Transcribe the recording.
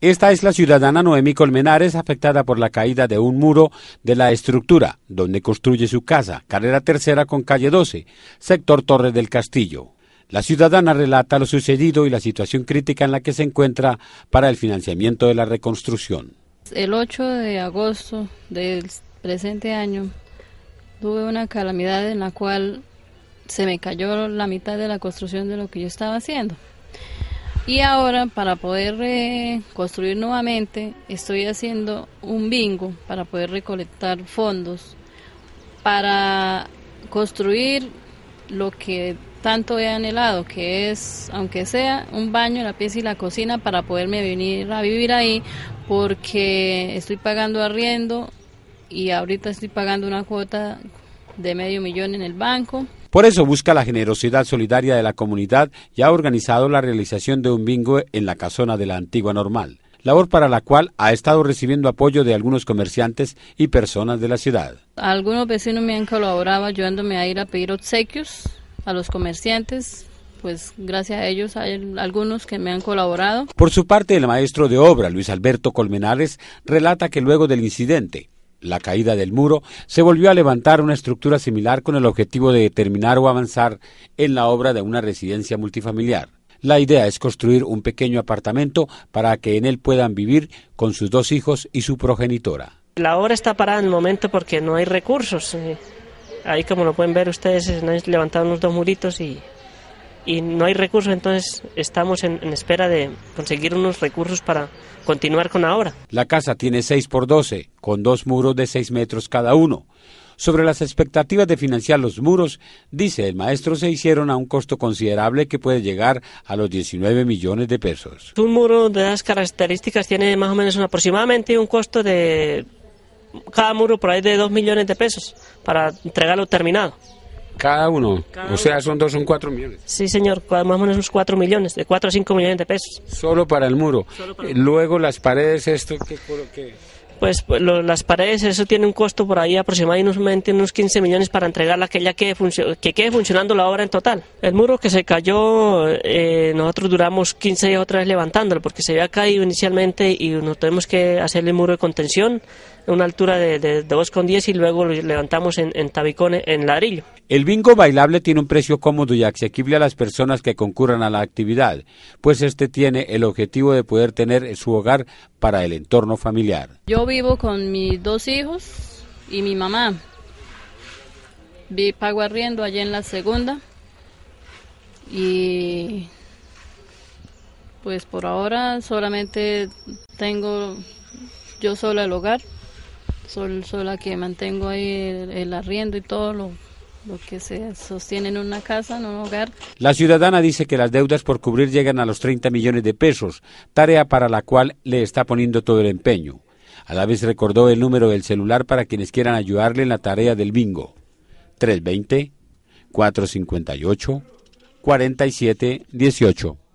Esta es la ciudadana Noemí Colmenares, afectada por la caída de un muro de la estructura donde construye su casa, carrera tercera con calle 12, sector Torres del Castillo. La ciudadana relata lo sucedido y la situación crítica en la que se encuentra para el financiamiento de la reconstrucción. El 8 de agosto del presente año tuve una calamidad en la cual se me cayó la mitad de la construcción de lo que yo estaba haciendo. Y ahora para poder eh, construir nuevamente estoy haciendo un bingo para poder recolectar fondos para construir lo que tanto he anhelado, que es, aunque sea un baño, la pieza y la cocina, para poderme venir a vivir ahí, porque estoy pagando arriendo y ahorita estoy pagando una cuota de medio millón en el banco. Por eso busca la generosidad solidaria de la comunidad y ha organizado la realización de un bingo en la casona de la antigua normal, labor para la cual ha estado recibiendo apoyo de algunos comerciantes y personas de la ciudad. Algunos vecinos me han colaborado ayudándome a ir a pedir obsequios a los comerciantes, pues gracias a ellos hay algunos que me han colaborado. Por su parte, el maestro de obra, Luis Alberto Colmenares, relata que luego del incidente, la caída del muro, se volvió a levantar una estructura similar con el objetivo de terminar o avanzar en la obra de una residencia multifamiliar. La idea es construir un pequeño apartamento para que en él puedan vivir con sus dos hijos y su progenitora. La obra está parada en el momento porque no hay recursos. Eh, ahí, como lo pueden ver ustedes, han levantado unos dos muritos y y no hay recursos, entonces estamos en, espera de conseguir unos recursos para continuar con la obra. La casa tiene 6 por 12, con dos muros de 6 metros cada uno. Sobre las expectativas de financiar los muros, dice el maestro, se hicieron a un costo considerable que puede llegar a los 19 millones de pesos. Un muro de las características tiene más o menos aproximadamente un costo de cada muro por ahí de 2 millones de pesos para entregarlo terminado. Cada uno. o sea, son dos, son cuatro millones. Sí, señor, más o menos unos cuatro millones, de cuatro a cinco millones de pesos. Solo para el muro. Luego las paredes, esto, ¿qué, qué pues, pues las paredes, eso tiene un costo por ahí aproximadamente unos 15 millones para entregarla, que ya quede, que quede funcionando la obra en total. El muro que se cayó, eh, nosotros duramos 15 días otra vez levantándolo, porque se había caído inicialmente y nos tenemos que hacerle el muro de contención a una altura de, de, 2,10 y luego lo levantamos en, tabicón en ladrillo. El bingo bailable tiene un precio cómodo y asequible a las personas que concurran a la actividad, pues este tiene el objetivo de poder tener su hogar para el entorno familiar. Yo vivo con mis dos hijos y mi mamá. Vi pago arriendo allá en la segunda y pues por ahora solamente tengo yo sola el hogar, sola que mantengo ahí el, el arriendo y todo lo lo que se sostiene en una casa, en un hogar. La ciudadana dice que las deudas por cubrir llegan a los 30 millones de pesos, tarea para la cual le está poniendo todo el empeño. A la vez recordó el número del celular para quienes quieran ayudarle en la tarea del bingo. 320 458 4718.